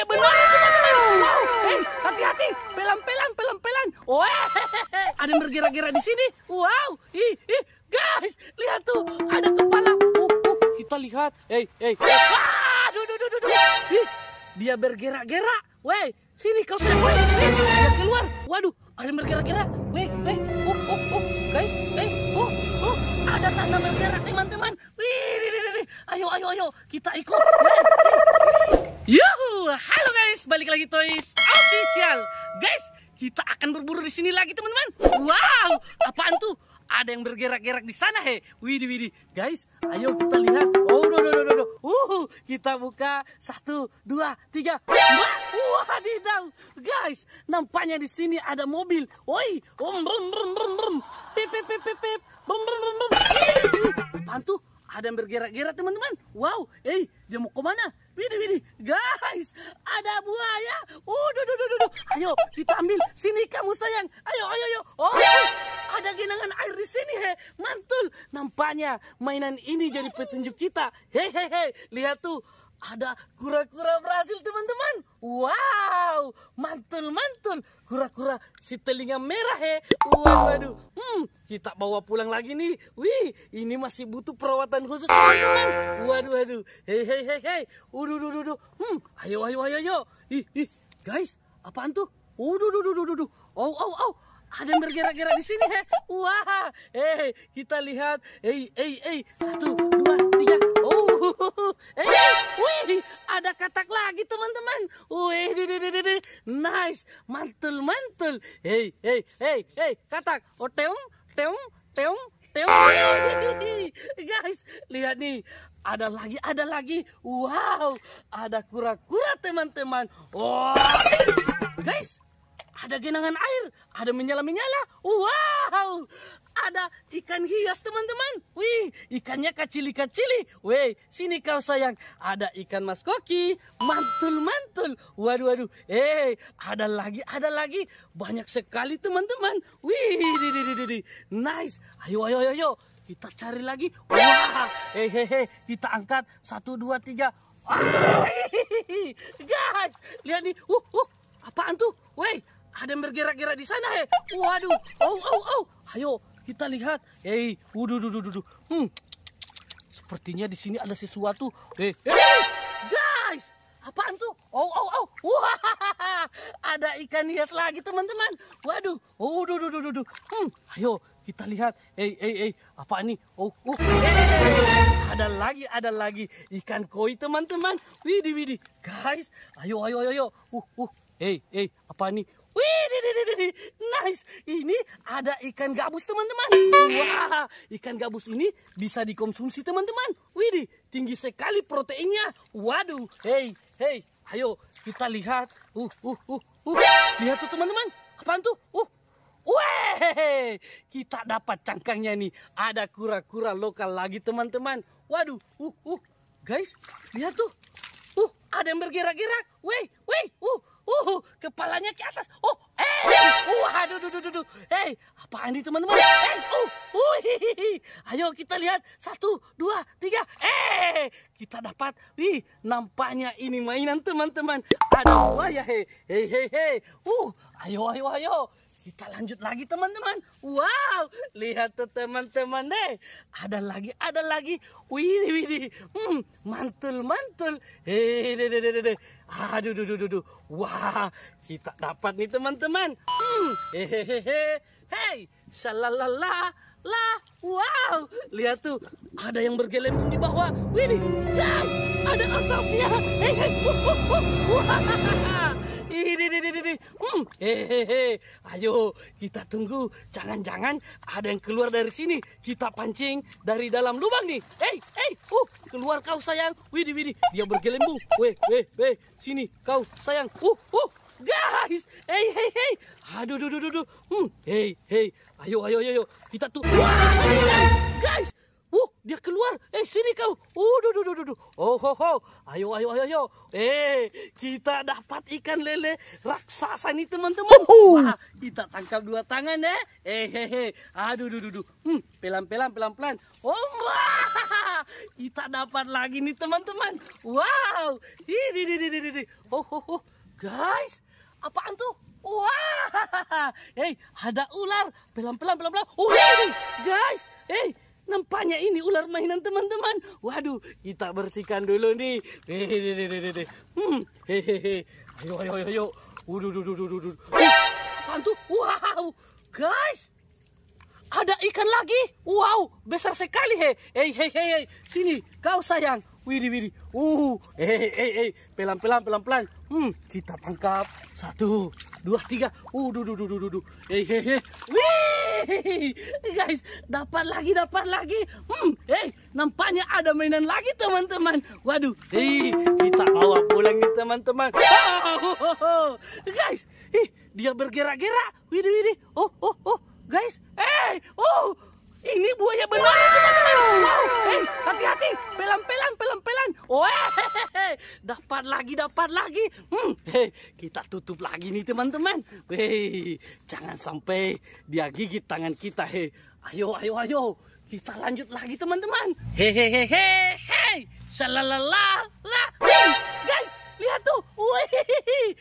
Ya benar. Wow. Hei, eh, hati-hati. Pelan-pelan, pelan-pelan. wow. ada yang bergerak-gerak di sini. Wow. Ih, ih, guys, lihat tuh, ada kepala. Uh, uh, kita lihat. Hei, hei. Ah, duh, duh, duh, duh, Ih, dia bergerak-gerak. Wei, sini kau saya. Wei, keluar. Waduh, ada yang bergerak-gerak. Wei, wei. Oh, oh, uh, oh, uh, uh. guys. Hei, oh, oh, ada tanda bergerak, teman-teman. Wih, ayo, ayo, ayo, kita ikut. Wei, Yeah gua. Halo guys, balik lagi Toys Official. Guys, kita akan berburu di sini lagi teman-teman. Wow, apaan tuh? Ada yang bergerak-gerak di sana he. Widi widi. Guys, ayo kita lihat. Oh, do do do do. Uh, kita buka satu, dua, tiga. Wah, wadidaw. Guys, nampaknya di sini ada mobil. Woi, om brum brum brum brum. Pip pip pip pip pip. Brum brum brum brum. Apaan tuh? ada yang bergerak-gerak teman-teman. Wow, eh dia mau kemana? Widi, widi, guys, ada buaya. Uh, duh, duh, duh, duh. Ayo kita ambil. Sini kamu sayang. Ayo, ayo, ayo. Oh, eh, ada genangan air di sini he. Mantul. Nampaknya mainan ini jadi petunjuk kita. Hehehe, lihat tuh ada kura-kura Brasil teman-teman. Wow, mantul mantul. Kura-kura si telinga merah he. Waduh, hmm, kita bawa pulang lagi nih. Wih, ini masih butuh perawatan khusus teman-teman. Waduh, waduh. Hei, hei, hei, hei. Uduh, uduh, uduh. Hmm, ayo, ayo, ayo, ayo. Ih, ih, guys, apaan tuh? Uduh, uduh, uduh, uduh, Oh, oh, oh ada yang bergerak-gerak di sini. He. Wah, eh kita lihat. Eh, eh, eh. Satu, dua, eh, wih, ada katak lagi teman-teman. Wih, di, di, di, di, nice, mantul, mantul. Hei, hei, hei, hei, katak. Oh, teung, teung, teung, teung. Guys, lihat nih, ada lagi, ada lagi. Wow, ada kura-kura teman-teman. Wow, guys, ada genangan air, ada menyala-menyala. Wow, ada ikan hias teman-teman. Wih, ikannya kecil-kecil. Wih, sini kau sayang. Ada ikan mas koki. Mantul-mantul. Waduh, waduh. Eh, ada lagi, ada lagi. Banyak sekali teman-teman. Wih, di, di, di, di. nice. Ayo, ayo, ayo, ayo. Kita cari lagi. Wah, hehehe. Eh. Kita angkat. Satu, dua, tiga. Wah, guys. Lihat nih. Uh, uh. Apaan tuh? Wih, ada yang bergerak-gerak di sana, he. Waduh. Oh, oh, oh. Ayo, kita lihat. Eh, wuduh, wuduh, wuduh. Hmm. Sepertinya di sini ada sesuatu. Eh, hey, eh, guys. Apaan tuh? Oh, oh, oh. Wah, ada ikan hias lagi, teman-teman. Waduh. Oh, duh, duh, duh, Hmm. Ayo, kita lihat. Eh, eh, eh. Apa ini? Oh, oh. hey. ada lagi, ada lagi. Ikan koi, teman-teman. Widih, widih. Guys, ayo, ayo, ayo, ayo. Uh, uh. Eh, eh. Apa ini? Wih, nice. Ini ada ikan gabus teman-teman. Wah, ikan gabus ini bisa dikonsumsi teman-teman. Wih, tinggi sekali proteinnya. Waduh, hey, hey, ayo kita lihat. Uh, uh, uh, uh. Lihat tuh teman-teman. Apaan tuh? Uh, Weh, kita dapat cangkangnya nih. Ada kura-kura lokal lagi teman-teman. Waduh, uh, uh, guys, lihat tuh. Uh, ada yang bergerak-gerak. Weh, weh, uh, Uh, kepalanya ke atas. Oh, eh. Uh, aduh, aduh, aduh, duh. Hey, eh, apaan ini teman-teman? Hey, uh, uh, oh, hihihi. Ayo kita lihat. Satu, dua, tiga. Eh, kita dapat. Wih, nampaknya ini mainan teman-teman. Aduh, ya hei, hei, hei, hei. Uh, ayo, ayo, ayo. Kita lanjut lagi teman-teman. Wow, lihat tuh teman-teman deh. Ada lagi, ada lagi. Wih, wih, wih. Hmm, mantul, mantul. Hei, deh, deh, deh, deh. Aduh, duh, duh, duh, duh. Wah, kita dapat nih teman-teman. Hmm. Hehehe. Hey, shalalala, la. Wow, lihat tuh, ada yang bergelembung di bawah. Wih, guys, ada asapnya. Hehehe. Wah. Hmm. hehehe. Ayo kita tunggu. Jangan-jangan ada yang keluar dari sini. Kita pancing dari dalam lubang nih. Hei, hei. Uh, keluar kau sayang. widi widi, Dia bergelembung. Weh, weh, weh. Sini kau sayang. Uh, uh. Guys, hei, hei, hei. Aduh, duh, duh, duh. Hmm, hei, hei. Ayo, ayo, ayo, ayo. Kita tuh. guys. Wuh, oh, dia keluar. Eh, sini kau. Uh, duh, duh, duh, duh. Oh, ho, ho. Ayo, ayo, ayo, ayo. Eh, kita dapat ikan lele raksasa nih, teman-teman. Wah, kita tangkap dua tangan ya. Eh, hehe. Eh, Aduh, duh, duh, duh. Hmm, pelan-pelan, pelan-pelan. Oh, wah. Kita dapat lagi nih, teman-teman. Wow. Ini, ini, ini, ini. Oh, ho, ho. Guys, apaan tuh? Wah, hey, ada ular. Pelan-pelan, pelan-pelan. Oh, hey, guys, hey, eh. Nampaknya ini ular mainan teman-teman. Waduh, kita bersihkan dulu nih. Hehehe. Hmm. Hehehe. Ayo ayo ayo ayo. Uduh uduh uduh uduh. Apaan tuh? Wow. Guys. Ada ikan lagi. Wow, besar sekali he. Hei hei hei hei. Sini, kau sayang. Widi widi. Uh. Hei hei hei. Pelan-pelan pelan-pelan. Hmm, kita tangkap. Satu, dua, tiga. Uh, duh, duh, duh, duh, Hei, hei, hei guys, dapat lagi, dapat lagi. Hmm, hey, nampaknya ada mainan lagi teman-teman. Waduh, hey, kita bawa pulang nih teman-teman. Oh, oh, oh, guys, hey, dia bergerak-gerak. Widih, widih. Oh, oh, oh, guys. Hey, oh, ini buaya benar teman-teman. Wow, hey, hati-hati, pelan-pelan, pelan-pelan. Oh, hey. dapat lagi, dapat lagi. Hmm, hey, kita tutup lagi nih teman-teman. Weh, jangan sampai dia gigit tangan kita. Hei, ayo, ayo, ayo. Kita lanjut lagi teman-teman. Hei, hei, salalala, la. Hey, guys, lihat tuh. Wih,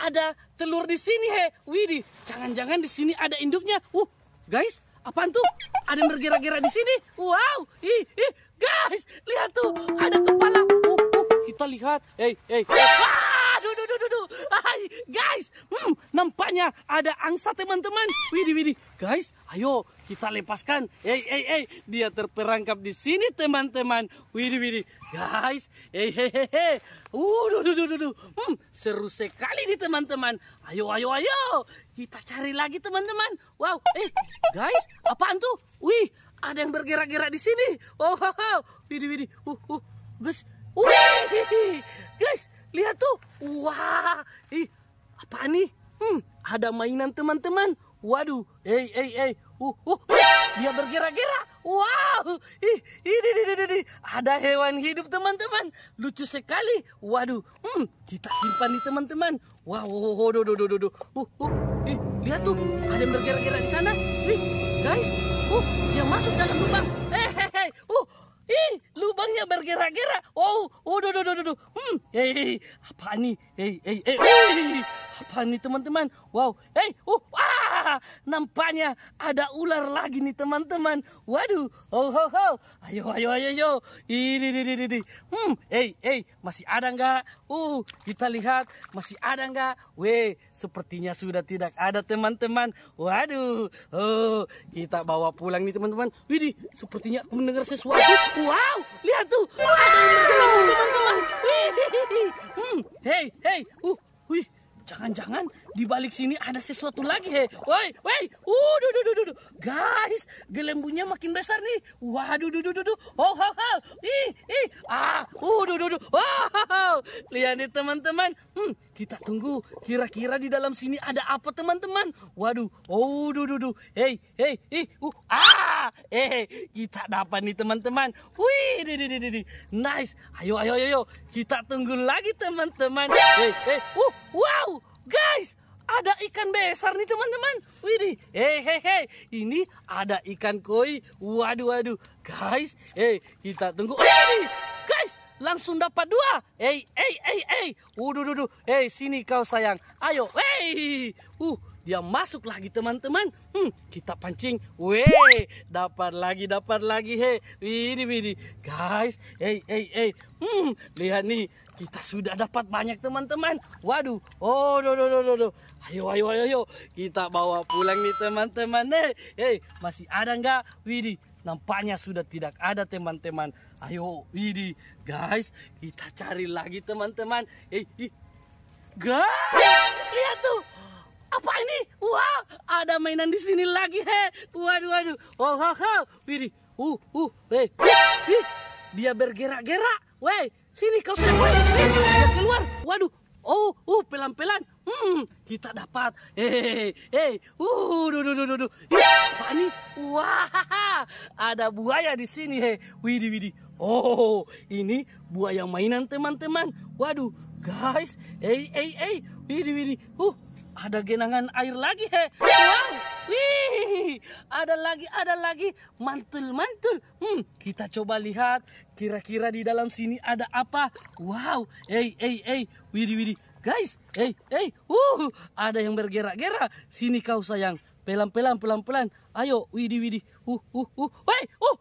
ada telur di sini, hei. widi jangan-jangan di sini ada induknya. Uh, guys, apaan tuh? Ada yang bergerak-gerak di sini. Wow, ih, ih, guys, lihat tuh lihat. Hei, hei. Aduh, ah, aduh, aduh, Hai, guys. Hmm, nampaknya ada angsa teman-teman. Widih, widih. Guys, ayo kita lepaskan. Hei, hei, hei. Dia terperangkap di sini teman-teman. Widih, widih. Guys, hei, hei, hei. hei. Uh, duh, Hmm, seru sekali nih teman-teman. Ayo, ayo, ayo. Kita cari lagi teman-teman. Wow, eh, guys, apaan tuh? Wih, ada yang bergerak-gerak di sini. Oh, wow, wow. widih, widih. Uh, uh. Guys, Wih, guys, lihat tuh. Wah, ih, apa nih? Hmm, ada mainan teman-teman. Waduh, eh, eh, eh. Uh, uh, uh, dia bergerak-gerak. Wow, ih, ini, ini, ini, ini, ada hewan hidup teman-teman. Lucu sekali. Waduh, hmm, kita simpan nih teman-teman. Wow, oh, oh, do, do, do, do. Uh, uh, ih, lihat tuh, ada yang bergerak-gerak di sana. Ih, guys, uh, dia masuk dalam lubang. Eh, kira-kira. Oh, udah, udah, udah, udah. Hmm, hei, apa ini? Hey, hey, hey, hey. Apaan eh, eh, eh, teman-teman? Wow, hey, uh, wah, nampaknya ada ular lagi nih teman-teman. Waduh, oh, ho, ho. Ayo, ayo, ayo, ayo. Ini, ini, ini, ini. Hmm, hey, hey, masih ada nggak? Uh, kita lihat, masih ada nggak? Weh, sepertinya sudah tidak ada teman-teman. Waduh, oh, kita bawa pulang nih teman-teman. Widih, sepertinya aku mendengar sesuatu. Wow, lihat tuh. Ada yang teman-teman. Hmm, Hei, hei, uh, wih, jangan-jangan di balik sini ada sesuatu lagi, hei. Woi, woi, uh, duh, duh, duh, duh, Guys, gelembungnya makin besar nih. Waduh, duh, duh, duh, duh. Oh, oh, oh. Ih, ih. Ah, uh, duh, duh, duh. oh, Oh, lihat nih teman-teman. Hmm, kita tunggu. Kira-kira di dalam sini ada apa teman-teman? Waduh. Oh, duh, duh, duh. Hei, hei, ih. Uh, ah. Eh, kita dapat nih teman-teman. Wih, di, di, di, di. nice. Ayo, ayo, ayo, Kita tunggu lagi teman-teman. Eh, eh, uh, wow, guys. Ada ikan besar nih teman-teman. Wih, di. eh, hey, hey. Ini ada ikan koi. Waduh, waduh. Guys, eh, kita tunggu. Oh, guys langsung dapat dua. Hei, hei, hei, hei. Uduh, duduh. Hei, sini kau sayang. Ayo, hei. Uh, dia masuk lagi teman-teman. Hmm, kita pancing. Weh, dapat lagi, dapat lagi. Hei, ini, ini. Guys, hey, hey, hey. Hmm, lihat nih. Kita sudah dapat banyak teman-teman. Waduh. Oh, do, do, do, do, do. Ayo, ayo, ayo, ayo. Kita bawa pulang nih teman-teman. Hei, hey, masih ada nggak? Widih, nampaknya sudah tidak ada teman-teman ayo Widi, guys kita cari lagi teman-teman eh, eh guys lihat tuh apa ini wow ada mainan di sini lagi he waduh waduh oh oh, wow. Widi, uh uh eh, eh eh, dia bergerak-gerak weh sini kau sudah eh, keluar waduh oh uh pelan-pelan hmm kita dapat hehehe hey uh duh duh duh duh apa ini wah ada buaya di sini he widi widi oh ini buaya mainan teman-teman waduh guys hey hey hey widi widi uh ada genangan air lagi he. Wow, wih, ada lagi, ada lagi, mantul, mantul. Hmm, kita coba lihat, kira-kira di dalam sini ada apa? Wow, hey, hey, hey, widi, widi, guys, hey, hey, uh, ada yang bergerak-gerak. Sini kau sayang, pelan-pelan, pelan-pelan. Ayo, widi, widi, uh, uh, uh, hey, uh,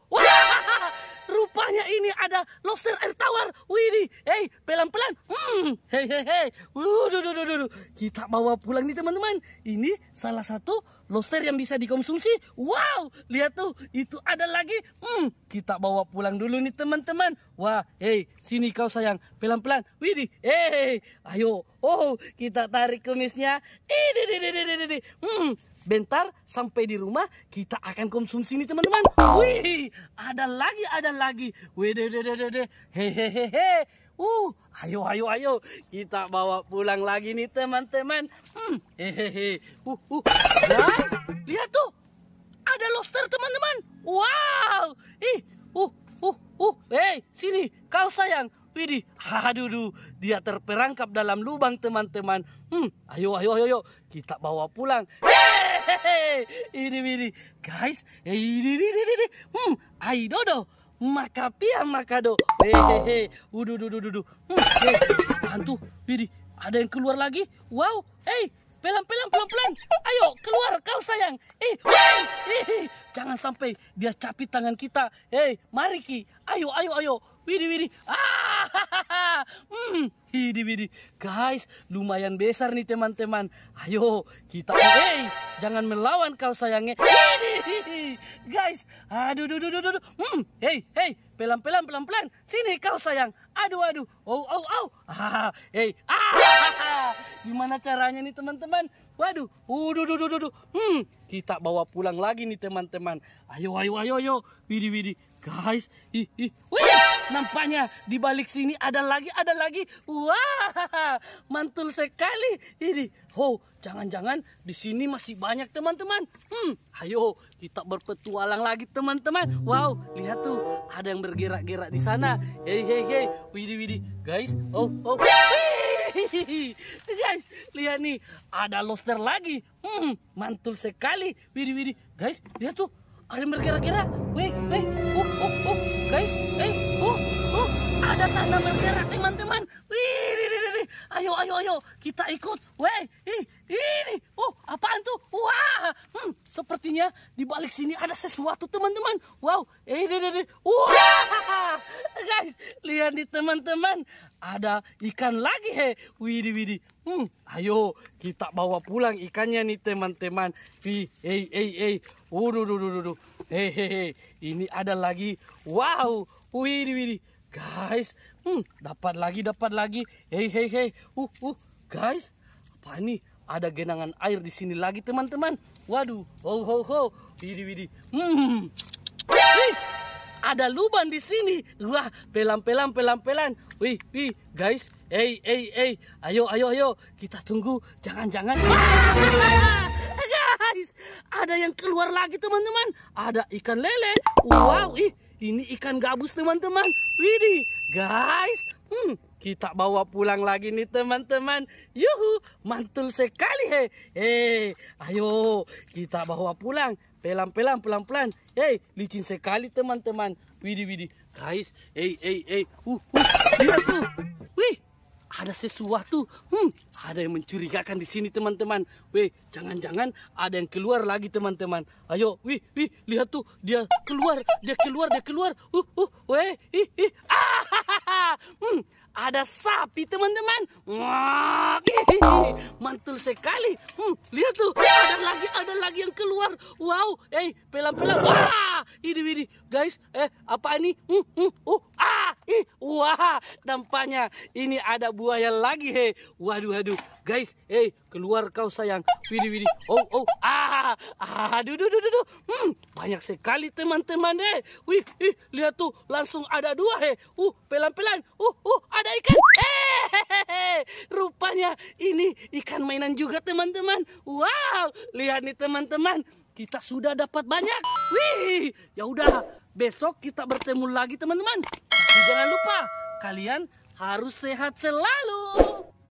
Rupanya ini ada lobster air tawar. Wih, hei, pelan-pelan. Hmm, hei, hei, hei. Wuduh, duduh, duduh. Kita bawa pulang nih teman-teman. Ini salah satu lobster yang bisa dikonsumsi. Wow, lihat tuh, itu ada lagi. Hmm, kita bawa pulang dulu nih teman-teman. Wah, hei, sini kau sayang. Pelan-pelan. Widih, hei, ayo. Oh, kita tarik kumisnya. Ini, ini, ini, ini, ini. Hmm, Bentar sampai di rumah kita akan konsumsi nih teman-teman. Wih, ada lagi, ada lagi. Wih, deh, deh, deh, deh, hehehehe. Uh, ayo, ayo, ayo, kita bawa pulang lagi nih teman-teman. Hmm, hehehe. Uh, uh, guys, lihat tuh, ada lobster teman-teman. Wow, ih, uh, uh, uh, hey, sini, kau sayang. Widih, aduh, dia terperangkap dalam lubang teman-teman. Hmm, ayo, ayo, ayo, ayo, kita bawa pulang. Yeay! ini ini guys eh, ini ini ini, ini. hmm pia maka makado hehehe udu udu udu hmm hey. hantu biri ada yang keluar lagi wow eh hey. pelan pelan pelan pelan ayo keluar kau sayang eh hey. hey. jangan sampai dia capit tangan kita eh hey, mari ki ayo ayo ayo Widi Widi, Ah, hmm, Widi Widi, Guys, lumayan besar nih teman-teman. Ayo, kita. Hey, jangan melawan kau sayangnya. Widi, guys. Aduh, aduh, aduh, aduh. Hmm, hey, hey. Pelan-pelan, pelan-pelan. Sini kau sayang. Aduh, aduh. Oh, oh, oh. Ah, hey. Ah, gimana caranya nih teman-teman? Waduh, uduh aduh aduh aduh, Hmm, kita bawa pulang lagi nih teman-teman. Ayo, ayo, ayo, ayo. Widi Widi, Guys, ih, ih. Wih. Nampaknya di balik sini ada lagi, ada lagi. Wah, mantul sekali ini. Oh, jangan-jangan di sini masih banyak teman-teman. Hmm, ayo kita berpetualang lagi teman-teman. Wow, lihat tuh ada yang bergerak-gerak di sana. Hei, hei, hei, widi, widi, guys. Oh, oh. Hei, guys, lihat nih, ada lobster lagi. Hmm, mantul sekali. Widi, widi, guys, lihat tuh ada yang bergerak-gerak. Wih, wih, ada tanaman merah teman-teman. Ayo ayo ayo kita ikut. Wei, ini. Oh, apaan tuh? Wah. Hmm, sepertinya di balik sini ada sesuatu teman-teman. Wow. Eh, ini, ini. Wah. Guys, lihat nih teman-teman. Ada ikan lagi he. Widi widi. Hmm, ayo kita bawa pulang ikannya nih teman-teman. Pi, -teman. hey hey hey. Waduh, Hei, hei, Hehehe, ini ada lagi. Wow, widi widi. Guys, hmm, dapat lagi, dapat lagi. Hei, hei, hei. Uh, uh, guys. Apa ini? Ada genangan air di sini lagi, teman-teman. Waduh, ho, ho, ho. Widi, widi. Hmm. Hei, ada lubang di sini. Wah, pelan, pelan, pelan, pelan. Wih, wih, guys. Hei, hei, hei. Ayo, ayo, ayo. Kita tunggu. Jangan-jangan. Ah, guys, ada yang keluar lagi, teman-teman. Ada ikan lele. Wow, ih. Ini ikan gabus teman-teman. Widih, guys. Hmm, kita bawa pulang lagi nih teman-teman. Yuhu, mantul sekali he. Hei, ayo kita bawa pulang. Pelan-pelan, pelan-pelan. Hei, licin sekali teman-teman. Widih, widih. Guys, hei, hei, hei. Uh, uh, lihat tuh. Wih, ada sesuatu. Hmm, ada yang mencurigakan di sini teman-teman. Weh, jangan-jangan ada yang keluar lagi teman-teman. Ayo, wih, wih, lihat tuh dia keluar, dia keluar, dia keluar. Uh, uh, weh, ih, ih. Ah, ha, ha, ha. Hmm, ada sapi teman-teman. Mantul sekali. Hmm, lihat tuh, ada lagi, ada lagi yang keluar. Wow, eh, pelan-pelan. Wah, ini, ini, guys, eh, apa ini? Hmm, hmm, oh, ah, ih, wah, nampaknya ini ada buaya lagi, he, Waduh, waduh, guys, eh, keluar kau sayang. Widi widi. Oh oh. Ah. Ah. Duh duh duh duh. Hmm. Banyak sekali teman-teman deh. Wih, ih, lihat tuh langsung ada dua he, eh. Uh, pelan-pelan. Uh, uh, ada ikan. Eh. Rupanya ini ikan mainan juga teman-teman. Wow, lihat nih teman-teman. Kita sudah dapat banyak. Wih, ya udah besok kita bertemu lagi teman-teman. jangan lupa kalian harus sehat selalu.